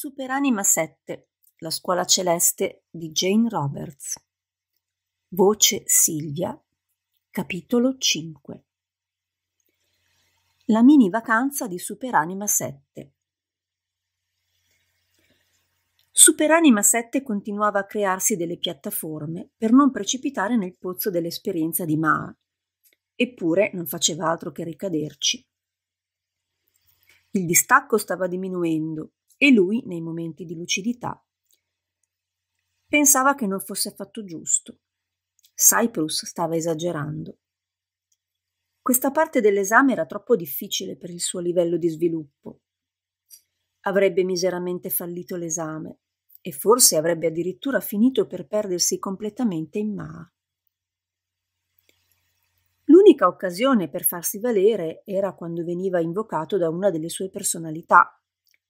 Superanima 7 La scuola celeste di Jane Roberts Voce Silvia Capitolo 5 La mini vacanza di Superanima 7 Superanima 7 continuava a crearsi delle piattaforme per non precipitare nel pozzo dell'esperienza di Maa, eppure non faceva altro che ricaderci. Il distacco stava diminuendo e lui, nei momenti di lucidità, pensava che non fosse affatto giusto. Cyprus stava esagerando. Questa parte dell'esame era troppo difficile per il suo livello di sviluppo. Avrebbe miseramente fallito l'esame e forse avrebbe addirittura finito per perdersi completamente in Maa. L'unica occasione per farsi valere era quando veniva invocato da una delle sue personalità,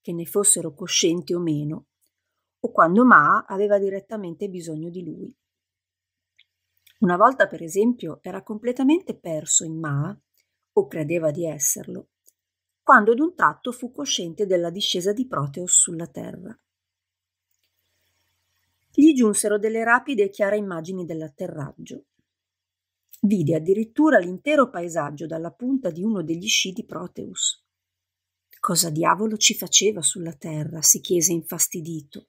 che ne fossero coscienti o meno, o quando Ma aveva direttamente bisogno di lui. Una volta, per esempio, era completamente perso in Ma, o credeva di esserlo, quando ad un tratto fu cosciente della discesa di Proteus sulla terra. Gli giunsero delle rapide e chiare immagini dell'atterraggio. Vide addirittura l'intero paesaggio dalla punta di uno degli sci di Proteus. Cosa diavolo ci faceva sulla terra? si chiese infastidito.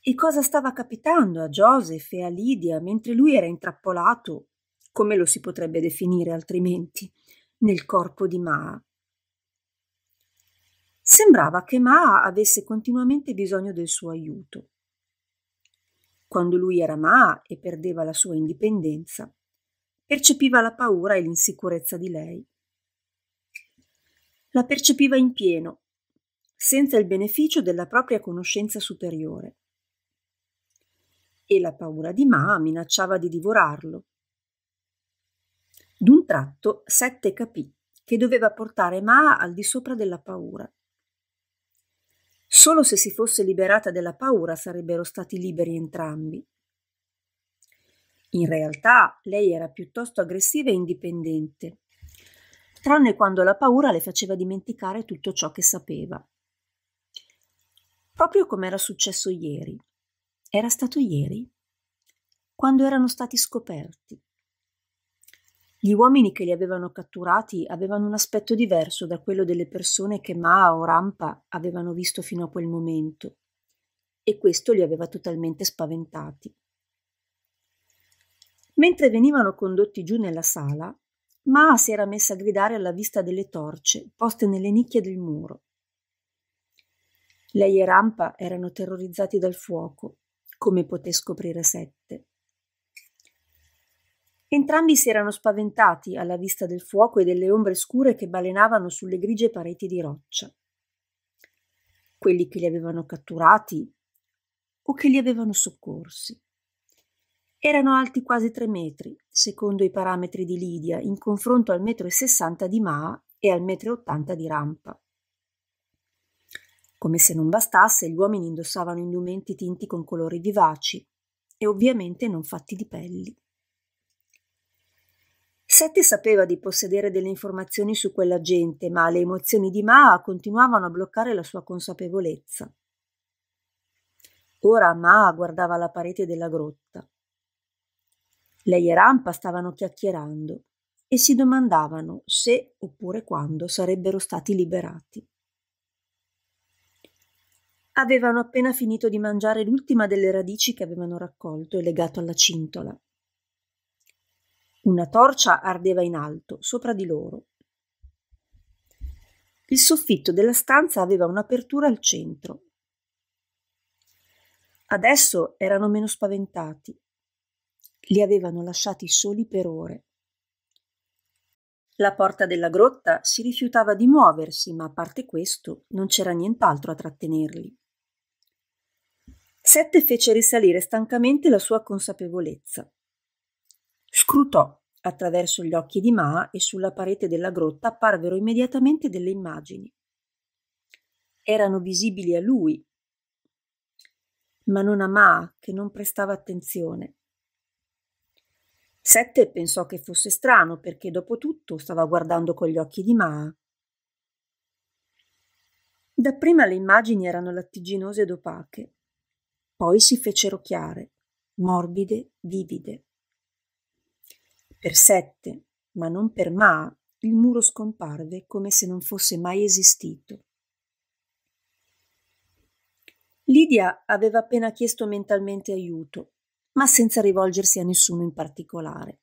E cosa stava capitando a Joseph e a Lydia mentre lui era intrappolato, come lo si potrebbe definire altrimenti, nel corpo di Maa? Sembrava che Maa avesse continuamente bisogno del suo aiuto. Quando lui era Maa e perdeva la sua indipendenza, percepiva la paura e l'insicurezza di lei la percepiva in pieno, senza il beneficio della propria conoscenza superiore. E la paura di Ma minacciava di divorarlo. D'un tratto Sette capì che doveva portare Ma al di sopra della paura. Solo se si fosse liberata della paura sarebbero stati liberi entrambi. In realtà lei era piuttosto aggressiva e indipendente tranne quando la paura le faceva dimenticare tutto ciò che sapeva. Proprio come era successo ieri. Era stato ieri? Quando erano stati scoperti. Gli uomini che li avevano catturati avevano un aspetto diverso da quello delle persone che Maa o Rampa avevano visto fino a quel momento, e questo li aveva totalmente spaventati. Mentre venivano condotti giù nella sala, ma si era messa a gridare alla vista delle torce poste nelle nicchie del muro. Lei e Rampa erano terrorizzati dal fuoco, come poté scoprire Sette. Entrambi si erano spaventati alla vista del fuoco e delle ombre scure che balenavano sulle grigie pareti di roccia. Quelli che li avevano catturati o che li avevano soccorsi. Erano alti quasi tre metri, secondo i parametri di Lidia, in confronto al metro e sessanta di Maa e al metro e ottanta di Rampa. Come se non bastasse, gli uomini indossavano indumenti tinti con colori vivaci e ovviamente non fatti di pelli. Sette sapeva di possedere delle informazioni su quella gente, ma le emozioni di Maa continuavano a bloccare la sua consapevolezza. Ora Maa guardava la parete della grotta. Lei e Rampa stavano chiacchierando e si domandavano se oppure quando sarebbero stati liberati. Avevano appena finito di mangiare l'ultima delle radici che avevano raccolto e legato alla cintola. Una torcia ardeva in alto, sopra di loro. Il soffitto della stanza aveva un'apertura al centro. Adesso erano meno spaventati li avevano lasciati soli per ore. La porta della grotta si rifiutava di muoversi, ma a parte questo non c'era nient'altro a trattenerli. Sette fece risalire stancamente la sua consapevolezza. Scrutò attraverso gli occhi di Maa e sulla parete della grotta apparvero immediatamente delle immagini. Erano visibili a lui, ma non a Maa che non prestava attenzione. Sette pensò che fosse strano perché dopo tutto stava guardando con gli occhi di Maa. Dapprima le immagini erano lattiginose ed opache, poi si fecero chiare, morbide, vivide. Per Sette, ma non per Maa, il muro scomparve come se non fosse mai esistito. Lidia aveva appena chiesto mentalmente aiuto ma senza rivolgersi a nessuno in particolare.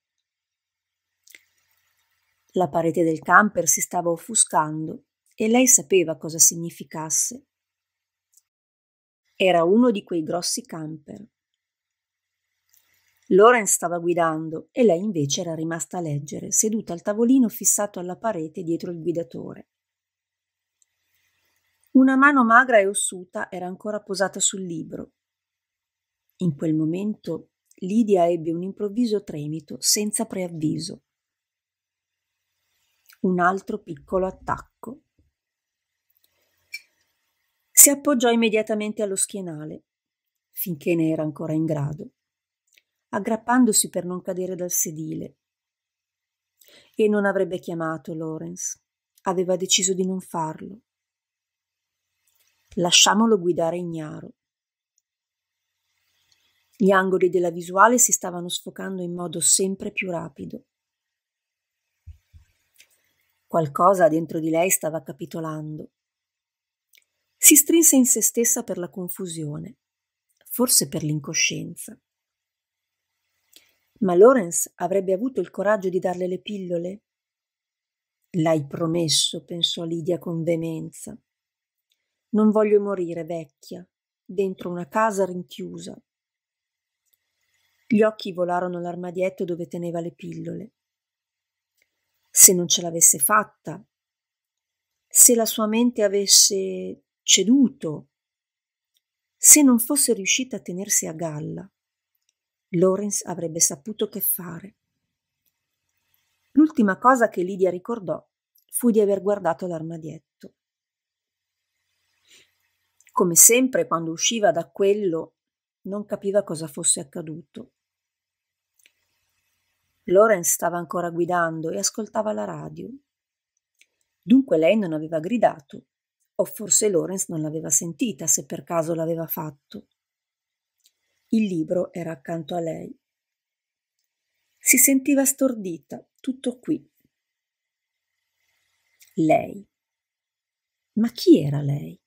La parete del camper si stava offuscando e lei sapeva cosa significasse. Era uno di quei grossi camper. Lawrence stava guidando e lei invece era rimasta a leggere, seduta al tavolino fissato alla parete dietro il guidatore. Una mano magra e ossuta era ancora posata sul libro in quel momento Lidia ebbe un improvviso tremito senza preavviso. Un altro piccolo attacco. Si appoggiò immediatamente allo schienale, finché ne era ancora in grado, aggrappandosi per non cadere dal sedile. E non avrebbe chiamato Lawrence. Aveva deciso di non farlo. Lasciamolo guidare ignaro. Gli angoli della visuale si stavano sfocando in modo sempre più rapido. Qualcosa dentro di lei stava capitolando. Si strinse in se stessa per la confusione, forse per l'incoscienza. Ma Lawrence avrebbe avuto il coraggio di darle le pillole? L'hai promesso, pensò Lydia con veemenza. Non voglio morire vecchia, dentro una casa rinchiusa, gli occhi volarono all'armadietto dove teneva le pillole. Se non ce l'avesse fatta, se la sua mente avesse ceduto, se non fosse riuscita a tenersi a galla, Lawrence avrebbe saputo che fare. L'ultima cosa che Lydia ricordò fu di aver guardato l'armadietto. Come sempre, quando usciva da quello, non capiva cosa fosse accaduto. Lawrence stava ancora guidando e ascoltava la radio. Dunque lei non aveva gridato, o forse Lawrence non l'aveva sentita se per caso l'aveva fatto. Il libro era accanto a lei. Si sentiva stordita, tutto qui. Lei. Ma chi era lei?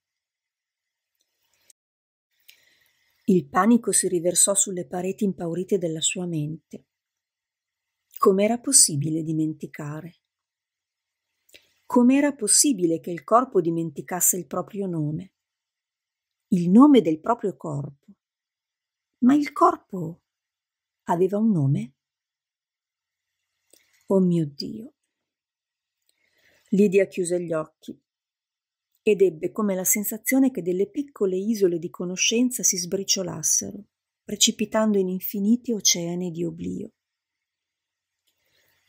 Il panico si riversò sulle pareti impaurite della sua mente. Com'era possibile dimenticare? Com'era possibile che il corpo dimenticasse il proprio nome? Il nome del proprio corpo. Ma il corpo aveva un nome? Oh mio Dio! Lidia chiuse gli occhi ed ebbe come la sensazione che delle piccole isole di conoscenza si sbriciolassero, precipitando in infiniti oceani di oblio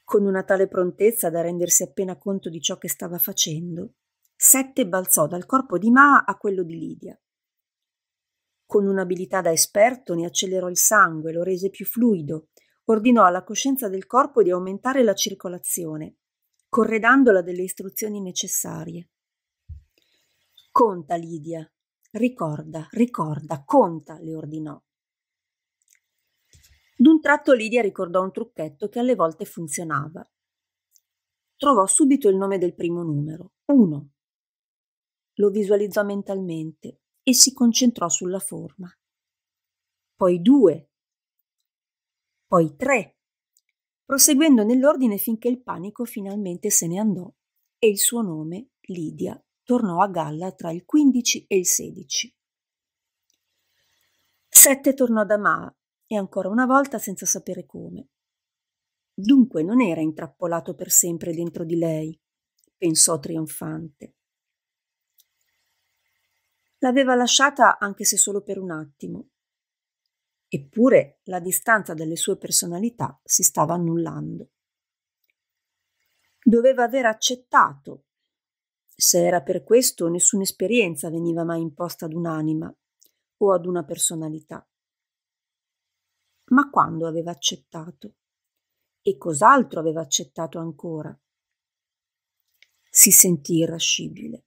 con una tale prontezza da rendersi appena conto di ciò che stava facendo, Sette balzò dal corpo di Ma a quello di Lidia. Con un'abilità da esperto ne accelerò il sangue, lo rese più fluido, ordinò alla coscienza del corpo di aumentare la circolazione, corredandola delle istruzioni necessarie. Conta, Lidia, ricorda, ricorda, conta, le ordinò. D'un tratto Lidia ricordò un trucchetto che alle volte funzionava. Trovò subito il nome del primo numero, 1. Lo visualizzò mentalmente e si concentrò sulla forma. Poi 2. Poi 3. Proseguendo nell'ordine finché il panico finalmente se ne andò e il suo nome, Lidia, tornò a galla tra il 15 e il 16. 7 tornò da Ma e ancora una volta senza sapere come. Dunque non era intrappolato per sempre dentro di lei, pensò trionfante. L'aveva lasciata anche se solo per un attimo. Eppure la distanza delle sue personalità si stava annullando. Doveva aver accettato. Se era per questo, nessuna esperienza veniva mai imposta ad un'anima o ad una personalità ma quando aveva accettato? E cos'altro aveva accettato ancora? Si sentì irascibile.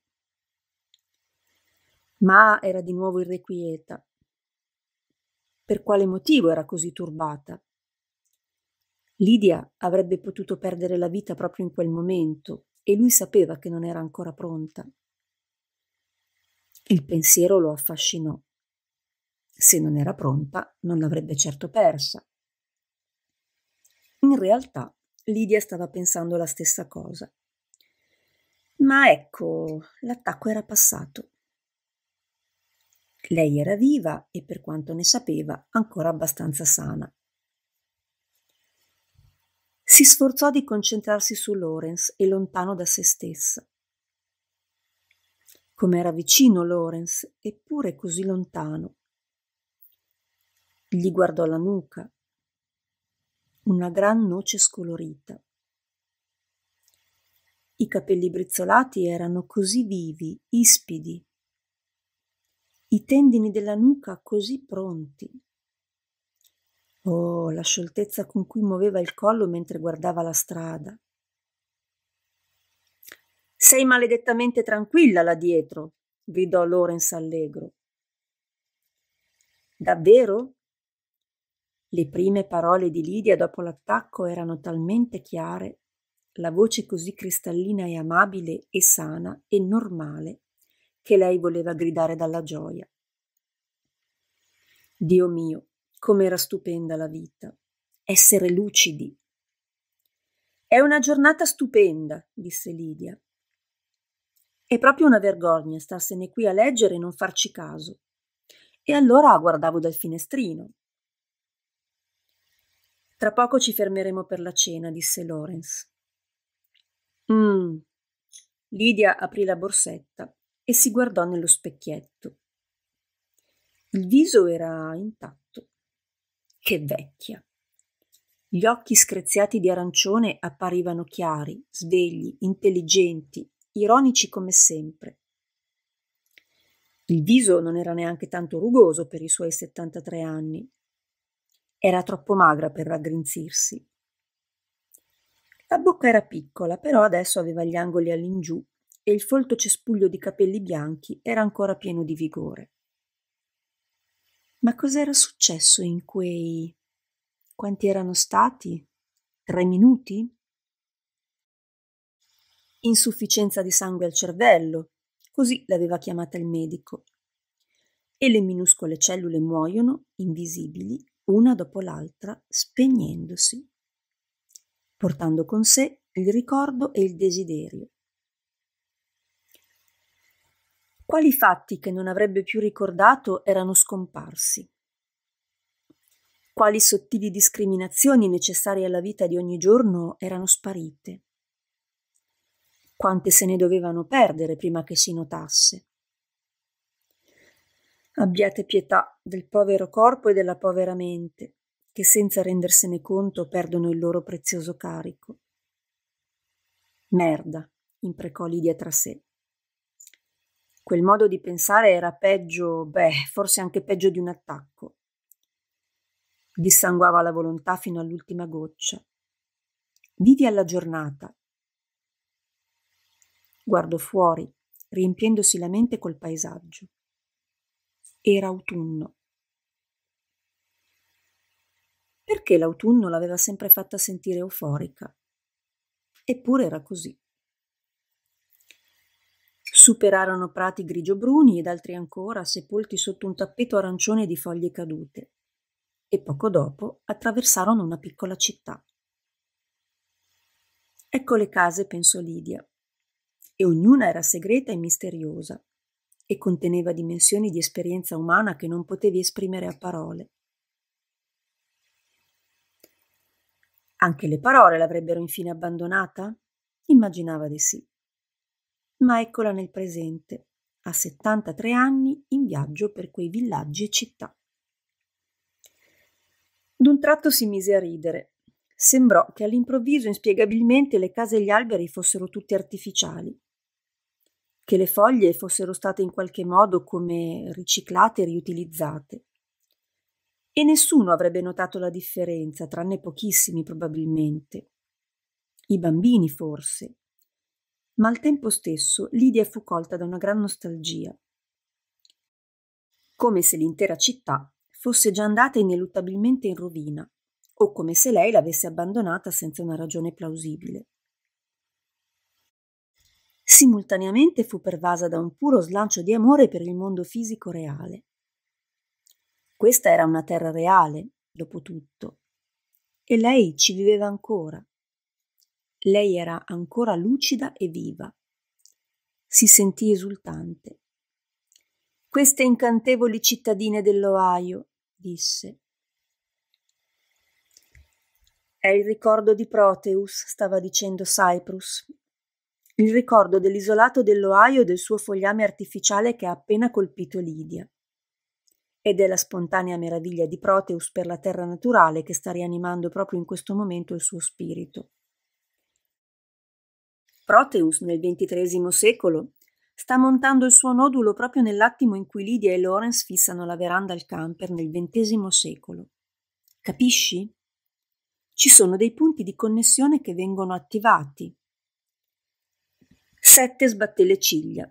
Ma era di nuovo irrequieta. Per quale motivo era così turbata? Lidia avrebbe potuto perdere la vita proprio in quel momento e lui sapeva che non era ancora pronta. Il pensiero lo affascinò. Se non era pronta, non l'avrebbe certo persa. In realtà, Lidia stava pensando la stessa cosa. Ma ecco, l'attacco era passato. Lei era viva e, per quanto ne sapeva, ancora abbastanza sana. Si sforzò di concentrarsi su Lawrence e lontano da se stessa. Com'era vicino Lawrence, eppure così lontano. Gli guardò la nuca, una gran noce scolorita. I capelli brizzolati erano così vivi, ispidi, i tendini della nuca così pronti. Oh, la scioltezza con cui muoveva il collo mentre guardava la strada. Sei maledettamente tranquilla là dietro, gridò Lorenz allegro. Davvero? Le prime parole di Lidia dopo l'attacco erano talmente chiare, la voce così cristallina e amabile e sana e normale, che lei voleva gridare dalla gioia. Dio mio, com'era stupenda la vita! Essere lucidi! È una giornata stupenda, disse Lidia. È proprio una vergogna starsene qui a leggere e non farci caso. E allora guardavo dal finestrino, tra poco ci fermeremo per la cena, disse Lawrence. Mmm. Lydia aprì la borsetta e si guardò nello specchietto. Il viso era intatto. Che vecchia! Gli occhi screziati di arancione apparivano chiari, svegli, intelligenti, ironici come sempre. Il viso non era neanche tanto rugoso per i suoi 73 anni, era troppo magra per raggrinzirsi. La bocca era piccola, però adesso aveva gli angoli all'ingiù e il folto cespuglio di capelli bianchi era ancora pieno di vigore. Ma cos'era successo in quei... quanti erano stati? Tre minuti? Insufficienza di sangue al cervello, così l'aveva chiamata il medico. E le minuscole cellule muoiono, invisibili, una dopo l'altra, spegnendosi, portando con sé il ricordo e il desiderio. Quali fatti che non avrebbe più ricordato erano scomparsi? Quali sottili discriminazioni necessarie alla vita di ogni giorno erano sparite? Quante se ne dovevano perdere prima che si notasse? Abbiate pietà del povero corpo e della povera mente, che senza rendersene conto perdono il loro prezioso carico. Merda, imprecò Lidia tra sé. Quel modo di pensare era peggio, beh, forse anche peggio di un attacco. Dissanguava la volontà fino all'ultima goccia. Vivi alla giornata. Guardò fuori, riempiendosi la mente col paesaggio. Era autunno. Perché l'autunno l'aveva sempre fatta sentire euforica? Eppure era così. Superarono prati grigio-bruni ed altri ancora, sepolti sotto un tappeto arancione di foglie cadute, e poco dopo attraversarono una piccola città. Ecco le case, pensò Lidia, e ognuna era segreta e misteriosa e conteneva dimensioni di esperienza umana che non potevi esprimere a parole. Anche le parole l'avrebbero infine abbandonata? Immaginava di sì. Ma eccola nel presente, a 73 anni, in viaggio per quei villaggi e città. D'un tratto si mise a ridere. Sembrò che all'improvviso, inspiegabilmente, le case e gli alberi fossero tutti artificiali che le foglie fossero state in qualche modo come riciclate e riutilizzate. E nessuno avrebbe notato la differenza, tranne pochissimi probabilmente. I bambini forse. Ma al tempo stesso Lidia fu colta da una gran nostalgia. Come se l'intera città fosse già andata ineluttabilmente in rovina, o come se lei l'avesse abbandonata senza una ragione plausibile simultaneamente fu pervasa da un puro slancio di amore per il mondo fisico reale. Questa era una terra reale, dopo tutto, e lei ci viveva ancora. Lei era ancora lucida e viva. Si sentì esultante. Queste incantevoli cittadine dell'Ohio, disse. È il ricordo di Proteus, stava dicendo Cyprus, il ricordo dell'isolato dell'Ohio e del suo fogliame artificiale che ha appena colpito Lidia. Ed è la spontanea meraviglia di Proteus per la terra naturale che sta rianimando proprio in questo momento il suo spirito. Proteus nel XXIII secolo sta montando il suo nodulo proprio nell'attimo in cui Lidia e Lawrence fissano la veranda al camper nel XX secolo. Capisci? Ci sono dei punti di connessione che vengono attivati, 7 sbatté le ciglia.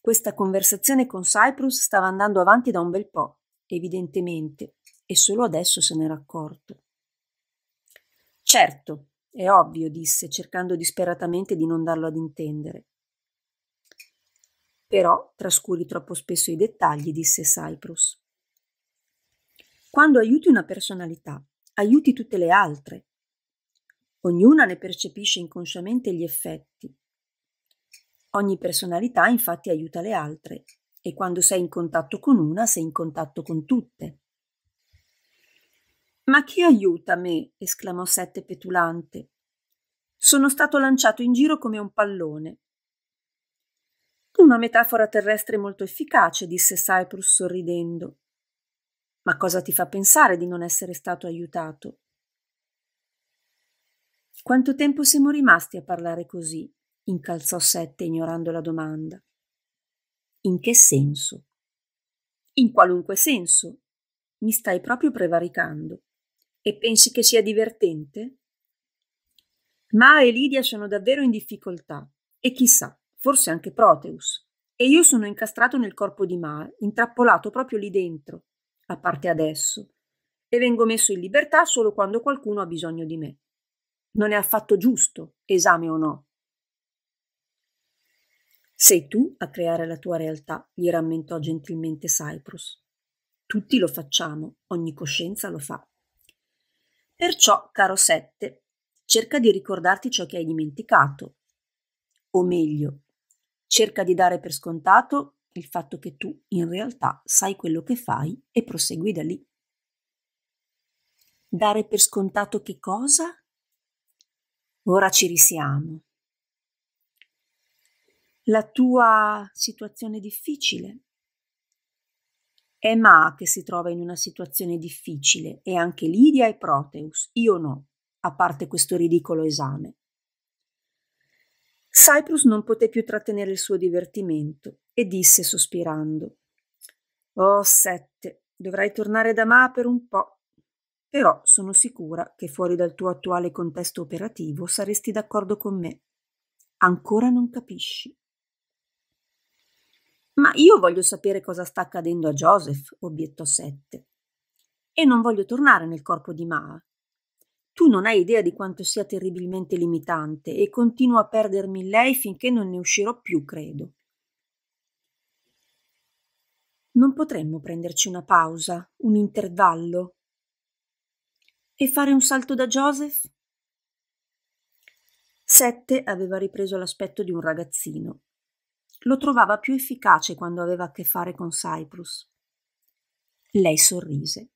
Questa conversazione con Cyprus stava andando avanti da un bel po', evidentemente, e solo adesso se n'era accorto. Certo, è ovvio, disse, cercando disperatamente di non darlo ad intendere. Però trascuri troppo spesso i dettagli, disse Cyprus. Quando aiuti una personalità, aiuti tutte le altre. Ognuna ne percepisce inconsciamente gli effetti Ogni personalità infatti aiuta le altre e quando sei in contatto con una sei in contatto con tutte. Ma chi aiuta me? esclamò Sette petulante. Sono stato lanciato in giro come un pallone. Una metafora terrestre molto efficace, disse Cyprus sorridendo. Ma cosa ti fa pensare di non essere stato aiutato? Quanto tempo siamo rimasti a parlare così? incalzò Sette ignorando la domanda. In che senso? In qualunque senso. Mi stai proprio prevaricando. E pensi che sia divertente? Ma e Lidia sono davvero in difficoltà. E chissà, forse anche Proteus. E io sono incastrato nel corpo di Ma, intrappolato proprio lì dentro, a parte adesso. E vengo messo in libertà solo quando qualcuno ha bisogno di me. Non è affatto giusto, esame o no. Sei tu a creare la tua realtà, gli rammentò gentilmente Cyprus. Tutti lo facciamo, ogni coscienza lo fa. Perciò, caro Sette, cerca di ricordarti ciò che hai dimenticato. O meglio, cerca di dare per scontato il fatto che tu in realtà sai quello che fai e prosegui da lì. Dare per scontato che cosa? Ora ci risiamo la tua situazione difficile. È Ma che si trova in una situazione difficile e anche Lidia e Proteus, io no, a parte questo ridicolo esame. Cyprus non poté più trattenere il suo divertimento e disse sospirando: Oh, Sette, dovrai tornare da Ma per un po', però sono sicura che fuori dal tuo attuale contesto operativo saresti d'accordo con me. Ancora non capisci. Ma io voglio sapere cosa sta accadendo a Joseph, obiettò Sette. E non voglio tornare nel corpo di Maa. Tu non hai idea di quanto sia terribilmente limitante e continuo a perdermi in lei finché non ne uscirò più, credo. Non potremmo prenderci una pausa, un intervallo e fare un salto da Joseph? Sette aveva ripreso l'aspetto di un ragazzino lo trovava più efficace quando aveva a che fare con Cyprus. Lei sorrise.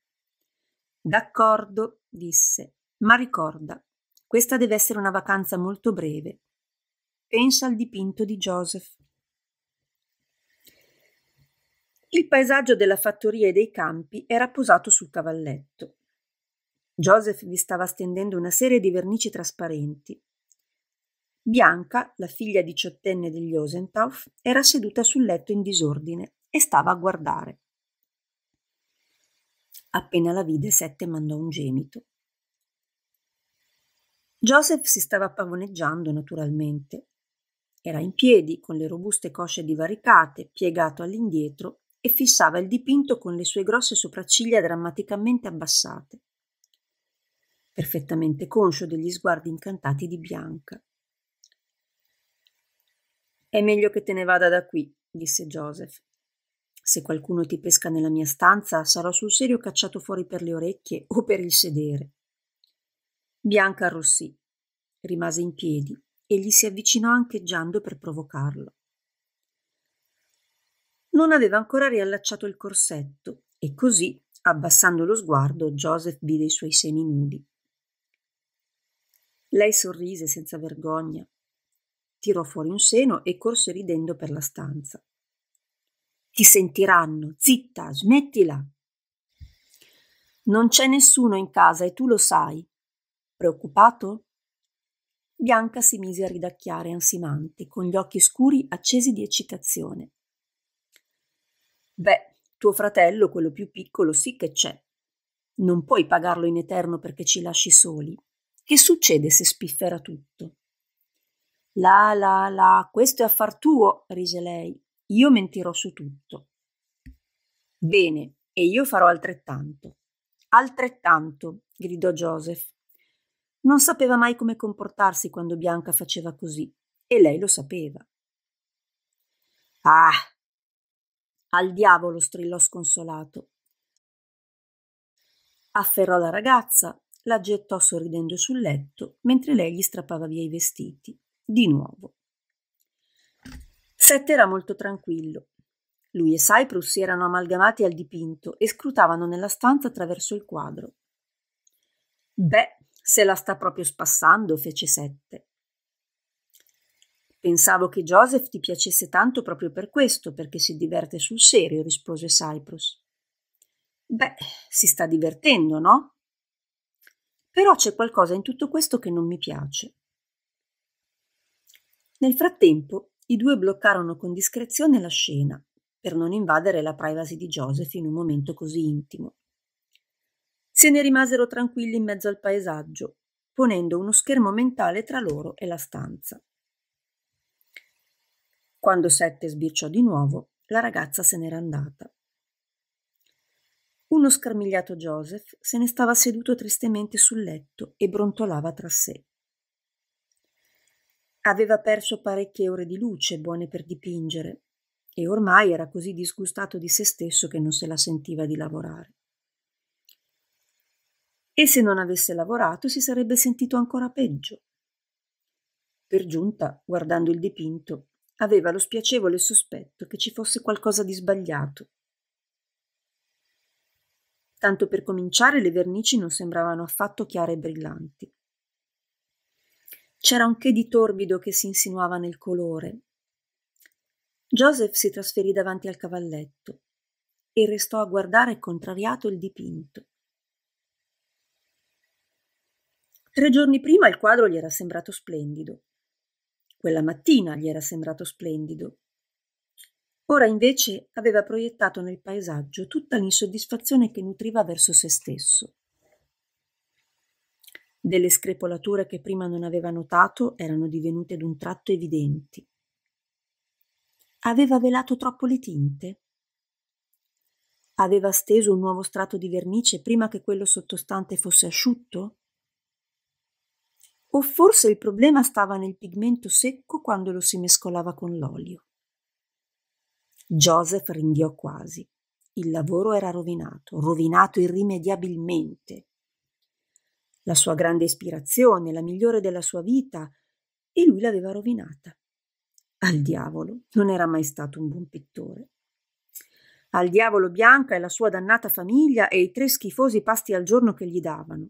D'accordo, disse, ma ricorda, questa deve essere una vacanza molto breve. Pensa al dipinto di Joseph. Il paesaggio della fattoria e dei campi era posato sul cavalletto. Joseph vi stava stendendo una serie di vernici trasparenti. Bianca, la figlia diciottenne degli Osentauf, era seduta sul letto in disordine e stava a guardare. Appena la vide, Sette mandò un gemito. Joseph si stava pavoneggiando naturalmente. Era in piedi, con le robuste cosce divaricate, piegato all'indietro e fissava il dipinto con le sue grosse sopracciglia drammaticamente abbassate. Perfettamente conscio degli sguardi incantati di Bianca. È meglio che te ne vada da qui, disse Joseph. Se qualcuno ti pesca nella mia stanza, sarò sul serio cacciato fuori per le orecchie o per il sedere. Bianca arrossì, rimase in piedi e gli si avvicinò ancheggiando per provocarlo. Non aveva ancora riallacciato il corsetto e così, abbassando lo sguardo, Joseph vide i suoi seni nudi. Lei sorrise senza vergogna tirò fuori un seno e corse ridendo per la stanza. Ti sentiranno, zitta, smettila. Non c'è nessuno in casa e tu lo sai. Preoccupato? Bianca si mise a ridacchiare ansimante, con gli occhi scuri accesi di eccitazione. Beh, tuo fratello, quello più piccolo, sì che c'è. Non puoi pagarlo in eterno perché ci lasci soli. Che succede se spiffera tutto? La la la, questo è affar tuo, rise lei. Io mentirò su tutto. Bene, e io farò altrettanto. Altrettanto, gridò Joseph. Non sapeva mai come comportarsi quando Bianca faceva così, e lei lo sapeva. Ah! Al diavolo strillò sconsolato. Afferrò la ragazza, la gettò sorridendo sul letto, mentre lei gli strappava via i vestiti di nuovo. Sette era molto tranquillo. Lui e Cyprus si erano amalgamati al dipinto e scrutavano nella stanza attraverso il quadro. Beh, se la sta proprio spassando, fece Sette. Pensavo che Joseph ti piacesse tanto proprio per questo, perché si diverte sul serio, rispose Cyprus. Beh, si sta divertendo, no? Però c'è qualcosa in tutto questo che non mi piace. Nel frattempo, i due bloccarono con discrezione la scena, per non invadere la privacy di Joseph in un momento così intimo. Se ne rimasero tranquilli in mezzo al paesaggio, ponendo uno schermo mentale tra loro e la stanza. Quando Sette sbirciò di nuovo, la ragazza se n'era andata. Uno scarmigliato Joseph se ne stava seduto tristemente sul letto e brontolava tra sé. Aveva perso parecchie ore di luce buone per dipingere e ormai era così disgustato di se stesso che non se la sentiva di lavorare. E se non avesse lavorato si sarebbe sentito ancora peggio. Per giunta, guardando il dipinto, aveva lo spiacevole sospetto che ci fosse qualcosa di sbagliato. Tanto per cominciare le vernici non sembravano affatto chiare e brillanti. C'era un che di torbido che si insinuava nel colore. Joseph si trasferì davanti al cavalletto e restò a guardare contrariato il dipinto. Tre giorni prima il quadro gli era sembrato splendido. Quella mattina gli era sembrato splendido. Ora invece aveva proiettato nel paesaggio tutta l'insoddisfazione che nutriva verso se stesso. Delle screpolature che prima non aveva notato erano divenute d'un tratto evidenti. Aveva velato troppo le tinte? Aveva steso un nuovo strato di vernice prima che quello sottostante fosse asciutto? O forse il problema stava nel pigmento secco quando lo si mescolava con l'olio. Joseph ringhiò quasi. Il lavoro era rovinato, rovinato irrimediabilmente la sua grande ispirazione, la migliore della sua vita, e lui l'aveva rovinata. Al diavolo non era mai stato un buon pittore. Al diavolo Bianca e la sua dannata famiglia e i tre schifosi pasti al giorno che gli davano.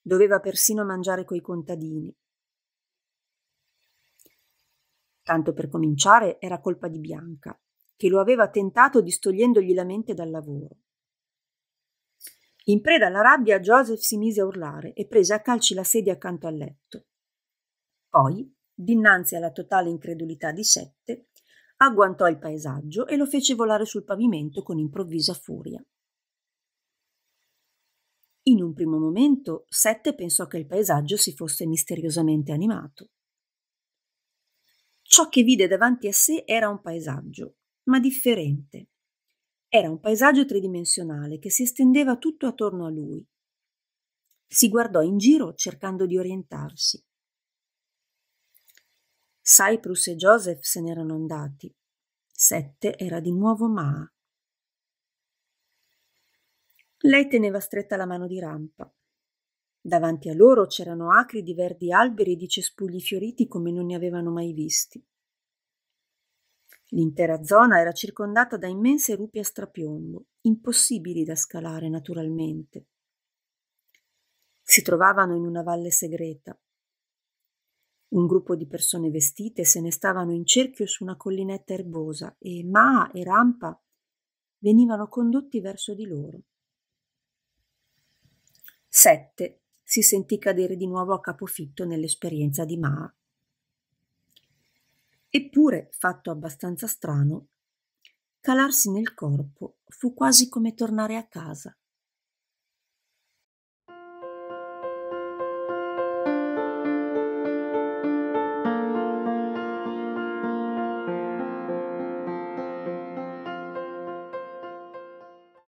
Doveva persino mangiare coi contadini. Tanto per cominciare era colpa di Bianca, che lo aveva tentato distogliendogli la mente dal lavoro. In preda alla rabbia, Joseph si mise a urlare e prese a calci la sedia accanto al letto. Poi, dinanzi alla totale incredulità di Sette, agguantò il paesaggio e lo fece volare sul pavimento con improvvisa furia. In un primo momento Sette pensò che il paesaggio si fosse misteriosamente animato. Ciò che vide davanti a sé era un paesaggio, ma differente, era un paesaggio tridimensionale che si estendeva tutto attorno a lui. Si guardò in giro cercando di orientarsi. Cyprus e Joseph se n'erano andati. Sette era di nuovo Maa. Lei teneva stretta la mano di rampa. Davanti a loro c'erano acri di verdi alberi e di cespugli fioriti come non ne avevano mai visti. L'intera zona era circondata da immense rupi a strapiombo, impossibili da scalare naturalmente. Si trovavano in una valle segreta. Un gruppo di persone vestite se ne stavano in cerchio su una collinetta erbosa e Maa e Rampa venivano condotti verso di loro. Sette si sentì cadere di nuovo a capofitto nell'esperienza di Maa. Eppure, fatto abbastanza strano, calarsi nel corpo fu quasi come tornare a casa.